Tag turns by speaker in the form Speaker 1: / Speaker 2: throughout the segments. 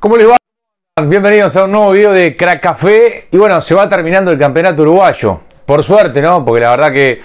Speaker 1: ¿Cómo les va? Bienvenidos a un nuevo video de Crack Café. Y bueno, se va terminando el campeonato uruguayo. Por suerte, ¿no? Porque la verdad que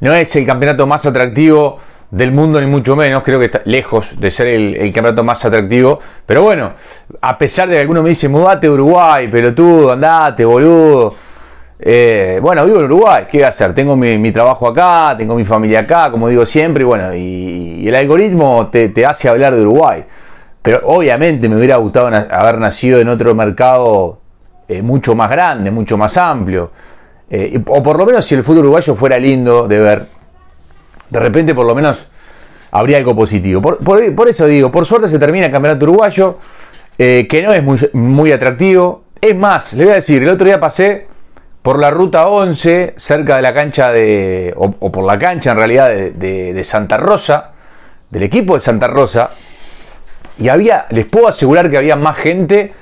Speaker 1: no es el campeonato más atractivo del mundo, ni mucho menos. Creo que está lejos de ser el, campeonato más atractivo. Pero bueno, a pesar de que algunos me dicen, mudate a Uruguay, pelotudo, andate, boludo. Eh, bueno, vivo en Uruguay, ¿qué voy a hacer? Tengo mi, trabajo acá, tengo mi familia acá, como digo siempre, y bueno, y, el algoritmo te hace hablar de Uruguay. Pero obviamente me hubiera gustado haber nacido en otro mercado eh, mucho más grande, mucho más amplio. Eh, o por lo menos si el fútbol uruguayo fuera lindo de ver, de repente por lo menos habría algo positivo. Por, eso digo, por suerte se termina el campeonato uruguayo, eh, que no es muy, atractivo. Es más, le voy a decir, el otro día pasé por la ruta 11, cerca de la cancha de, o, por la cancha en realidad de Santa Rosa, del equipo de Santa Rosa, y había, les puedo asegurar que había más gente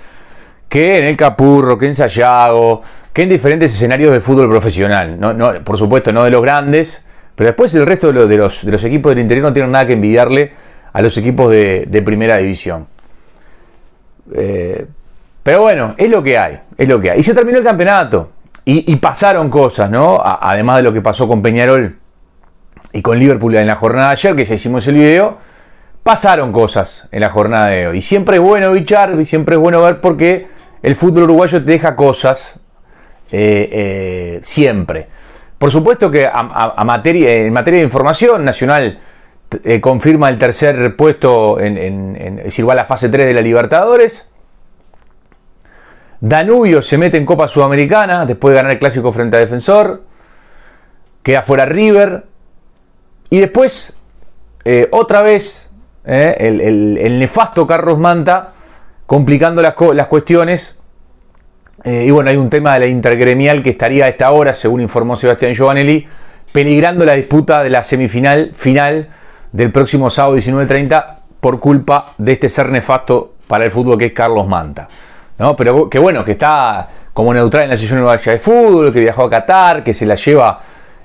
Speaker 1: que en el Capurro, que en Sayago, que en diferentes escenarios de fútbol profesional. por supuesto, no de los grandes, pero después el resto de los, equipos del interior no tienen nada que envidiarle a los equipos de, primera división. Eh, pero bueno, es lo que hay, es lo que hay. Y se terminó el campeonato. Y, pasaron cosas, ¿no? además de lo que pasó con Peñarol y con Liverpool en la jornada de ayer, que ya hicimos el video pasaron cosas en la jornada de hoy. Siempre es bueno bichar, y siempre es bueno ver porque el fútbol uruguayo te deja cosas eh, eh, siempre. Por supuesto que a, materia, en materia de información, Nacional eh, confirma el tercer puesto, en, la fase 3 de la Libertadores. Danubio se mete en Copa Sudamericana después de ganar el clásico frente a Defensor. Queda fuera River. Y después, otra vez, ¿eh? el, nefasto Carlos Manta, complicando las, cuestiones. Eh, y bueno, hay un tema de la intergremial que estaría a esta hora, según informó Sebastián Giovanelli, peligrando la disputa de la semifinal final del próximo sábado 19.30 por culpa de este ser nefasto para el fútbol que es Carlos Manta. ¿No? Pero que bueno, que está como neutral en la sesión de de fútbol, que viajó a Qatar, que se la lleva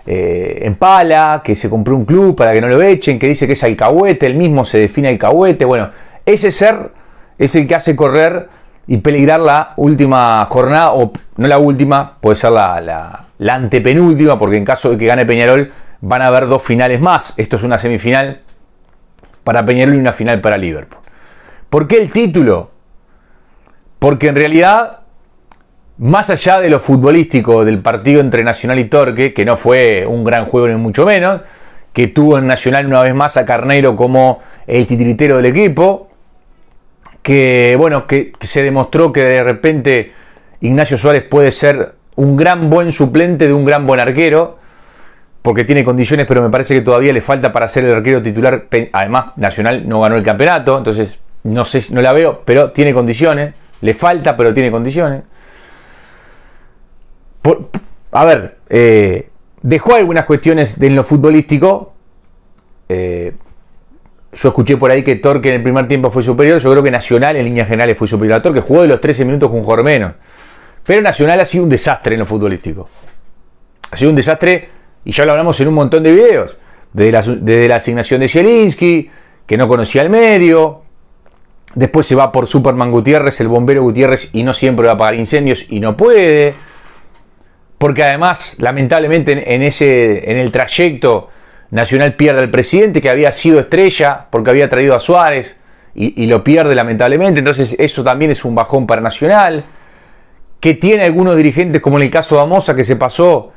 Speaker 1: en eh, pala, que se compró un club para que no lo echen, que dice que es alcahuete, él mismo se define alcahuete. Bueno, ese ser es el que hace correr y peligrar la última jornada, o no la última, puede ser la, la antepenúltima, porque en caso de que gane Peñarol van a haber dos finales más. Esto es una semifinal para Peñarol y una final para Liverpool. ¿Por qué el título? Porque en realidad más allá de lo futbolístico del partido entre Nacional y Torque, que no fue un gran juego ni mucho menos, que tuvo en Nacional una vez más a Carneiro como el titiritero del equipo, que bueno, que, se demostró que de repente Ignacio Suárez puede ser un gran buen suplente de un gran buen arquero, porque tiene condiciones, pero me parece que todavía le falta para ser el arquero titular. Además, Nacional no ganó el campeonato, entonces no sé, no la veo, pero tiene condiciones, le falta, pero tiene condiciones a ver, eh, dejó algunas cuestiones en lo futbolístico. Eh, yo escuché por ahí que Torque en el primer tiempo fue superior. Yo creo que Nacional en líneas generales fue superior a Torque. Jugó de los 13 minutos con un menos. Pero Nacional ha sido un desastre en lo futbolístico. Ha sido un desastre, y ya lo hablamos en un montón de videos. Desde la, asignación de Zielinski, que no conocía el medio. Después se va por Superman Gutiérrez, el bombero Gutiérrez, y no siempre va a apagar incendios y no puede porque además, lamentablemente, en, ese, en el trayecto Nacional pierde al presidente, que había sido estrella, porque había traído a Suárez, y, lo pierde lamentablemente, entonces eso también es un bajón para Nacional, que tiene algunos dirigentes, como en el caso de Amosa, que se pasó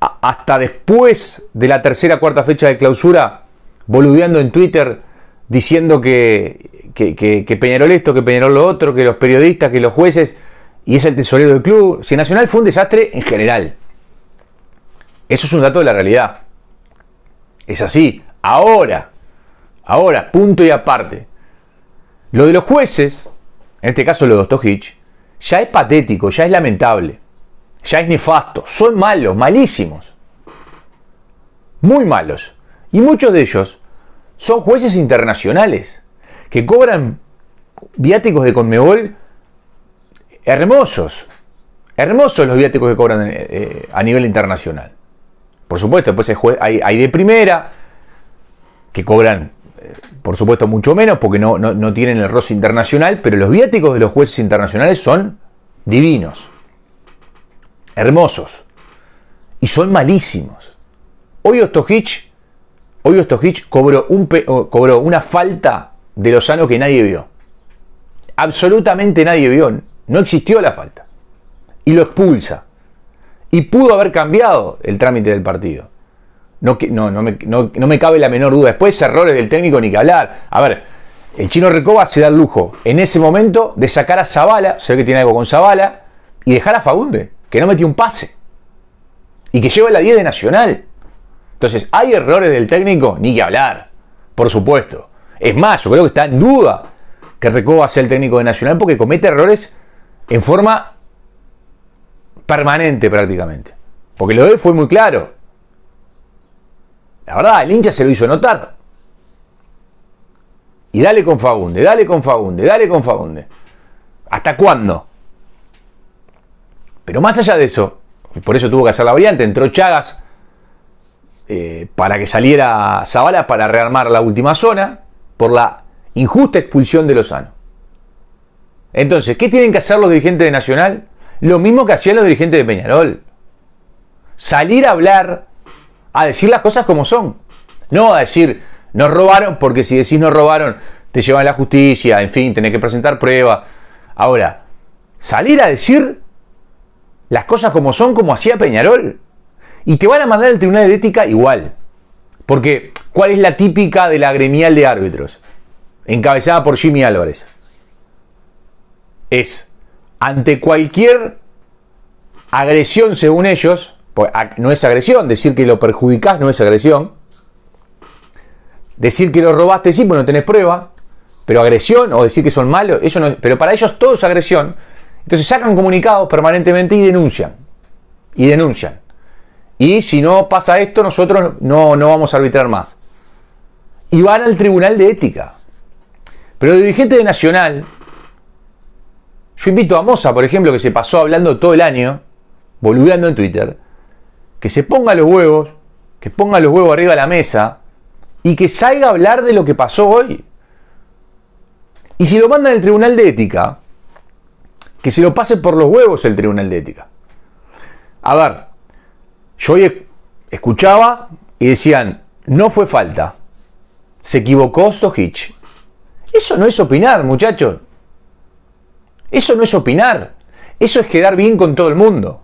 Speaker 1: hasta después de la tercera, cuarta fecha de clausura, boludeando en Twitter, diciendo que, que Peñarol esto, que Peñarol lo otro, que los periodistas, que los jueces y es el tesorero del club. Si Nacional fue un desastre en general. Eso es un dato de la realidad. Es así. Ahora, ahora, punto y aparte. Lo de los jueces, en este caso lo de Ostojic, ya es patético, ya es lamentable, ya es nefasto. Son malos, malísimos. Muy malos. Y muchos de ellos son jueces internacionales que cobran viáticos de Conmebol hermosos, hermosos los viáticos que cobran eh, a nivel internacional. Por supuesto, después hay, de primera, que cobran, eh, por supuesto, mucho menos porque no, no, tienen el roce internacional, pero los viáticos de los jueces internacionales son divinos, hermosos, y son malísimos. Hoy Ostojic, hoy cobró, un, cobró una falta de Lozano que nadie vio. Absolutamente nadie vio. No existió la falta. Y lo expulsa. Y pudo haber cambiado el trámite del partido. No, no, me, no, me cabe la menor duda. Después errores del técnico ni que hablar. A ver, el chino Recoba se da el lujo en ese momento de sacar a Zabala, se ve que tiene algo con Zabala, y dejar a Fagunde, que no metió un pase. Y que lleva la 10 de Nacional. Entonces, ¿hay errores del técnico? Ni que hablar, por supuesto. Es más, yo creo que está en duda que Recoba sea el técnico de Nacional porque comete errores en forma permanente prácticamente. Porque lo de fue muy claro. La verdad, el hincha se lo hizo notar. Y dale con Fagunde, dale con Fagunde, dale con Fagunde. ¿Hasta cuándo? Pero más allá de eso, y por eso tuvo que hacer la variante, entró Chagas eh, para que saliera Zavala para rearmar la última zona por la injusta expulsión de Lozano. Entonces, ¿qué tienen que hacer los dirigentes de Nacional? Lo mismo que hacían los dirigentes de Peñarol. Salir a hablar, a decir las cosas como son. No a decir, nos robaron, porque si decís nos robaron, te llevan a la justicia, en fin, tenés que presentar pruebas. Ahora, salir a decir las cosas como son, como hacía Peñarol. Y te van a mandar al Tribunal de Ética igual. Porque, ¿cuál es la típica de la gremial de árbitros? Encabezada por Jimmy Álvarez es ante cualquier agresión según ellos, pues, no es agresión, decir que lo perjudicás no es agresión, decir que lo robaste sí, pues no tenés prueba, pero agresión o decir que son malos, pero para ellos todo es agresión. Entonces sacan comunicados permanentemente y denuncian. Y denuncian. Y si no pasa esto, nosotros no, no vamos a arbitrar más. Y van al Tribunal de Ética. Pero el dirigente de Nacional, yo invito a Moza, por ejemplo, que se pasó hablando todo el año, boludeando en Twitter, que se ponga los huevos, que ponga los huevos arriba de la mesa y que salga a hablar de lo que pasó hoy. Y si lo mandan al Tribunal de Ética, que se lo pase por los huevos el Tribunal de Ética. A ver, yo hoy escuchaba y decían, no fue falta, se equivocó Stojic. Eso no es opinar, muchachos. Eso no es opinar, eso es quedar bien con todo el mundo.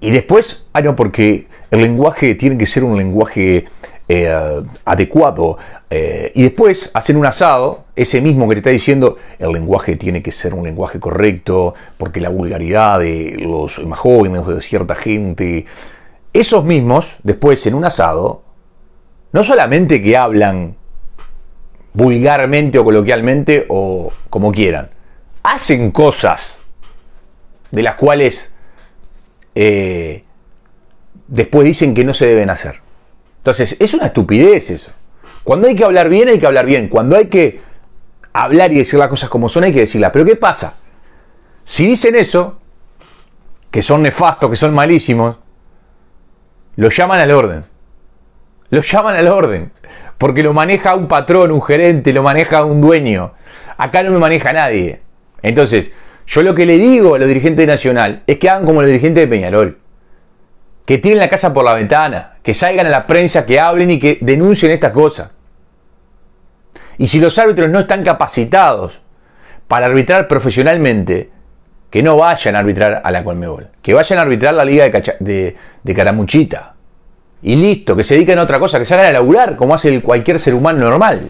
Speaker 1: Y después, ah, no, porque el lenguaje tiene que ser un lenguaje eh, adecuado. Eh, y después hacen un asado, ese mismo que te está diciendo, el lenguaje tiene que ser un lenguaje correcto, porque la vulgaridad de los más jóvenes, de cierta gente, esos mismos, después en un asado, no solamente que hablan vulgarmente o coloquialmente o como quieran. Hacen cosas de las cuales eh, después dicen que no se deben hacer. Entonces, es una estupidez eso. Cuando hay que hablar bien, hay que hablar bien. Cuando hay que hablar y decir las cosas como son, hay que decirlas. Pero ¿qué pasa? Si dicen eso, que son nefastos, que son malísimos, lo llaman al orden. Lo llaman al orden porque lo maneja un patrón, un gerente, lo maneja un dueño. Acá no me maneja nadie. Entonces, yo lo que le digo a los dirigentes de Nacional es que hagan como los dirigentes de Peñarol. Que tiren la casa por la ventana, que salgan a la prensa, que hablen y que denuncien estas cosas. Y si los árbitros no están capacitados para arbitrar profesionalmente, que no vayan a arbitrar a la Colmebol, que vayan a arbitrar la Liga de, de Caramuchita, y listo, que se dediquen a otra cosa, que se hagan a laburar, como hace cualquier ser humano normal.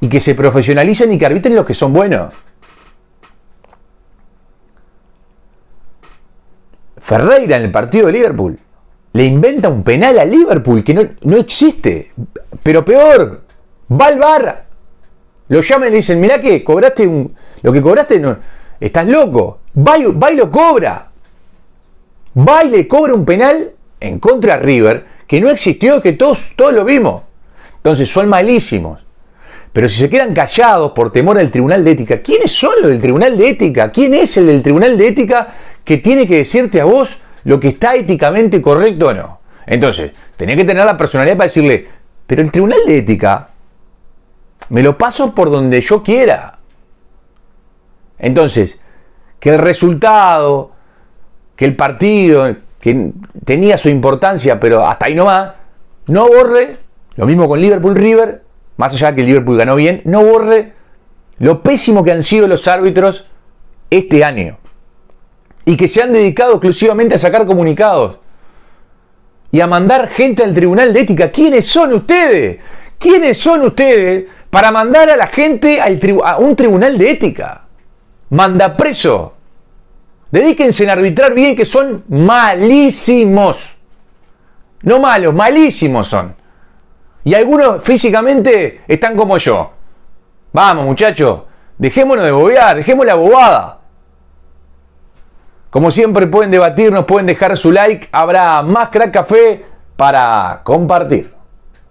Speaker 1: Y que se profesionalicen y que arbitren los que son buenos. Ferreira en el partido de Liverpool le inventa un penal a Liverpool que no, existe. Pero peor, va al Lo llaman y le dicen, mirá que cobraste un, lo que cobraste, no, estás loco. Va cobra. Va cobra un penal en contra de River que no existió, que todos, todos lo vimos. Entonces son malísimos. Pero si se quedan callados por temor al Tribunal de Ética, ¿quiénes son los del Tribunal de Ética? ¿Quién es el del Tribunal de Ética que tiene que decirte a vos lo que está éticamente correcto o no? Entonces, tenía que tener la personalidad para decirle, pero el Tribunal de Ética me lo paso por donde yo quiera. Entonces, que el resultado, que el partido, que tenía su importancia, pero hasta ahí no va, no borre, lo mismo con Liverpool River, más allá de que Liverpool ganó bien, no borre lo pésimo que han sido los árbitros este año. Y que se han dedicado exclusivamente a sacar comunicados y a mandar gente al Tribunal de Ética. ¿Quiénes son ustedes? ¿Quiénes son ustedes para mandar a la gente al a un Tribunal de Ética? Manda preso Dedíquense en arbitrar bien que son malísimos. No malos, malísimos son. Y algunos físicamente están como yo. Vamos, muchachos, dejémonos de bobear, dejemos la bobada. Como siempre pueden debatirnos, pueden dejar su like, habrá más crack café para compartir.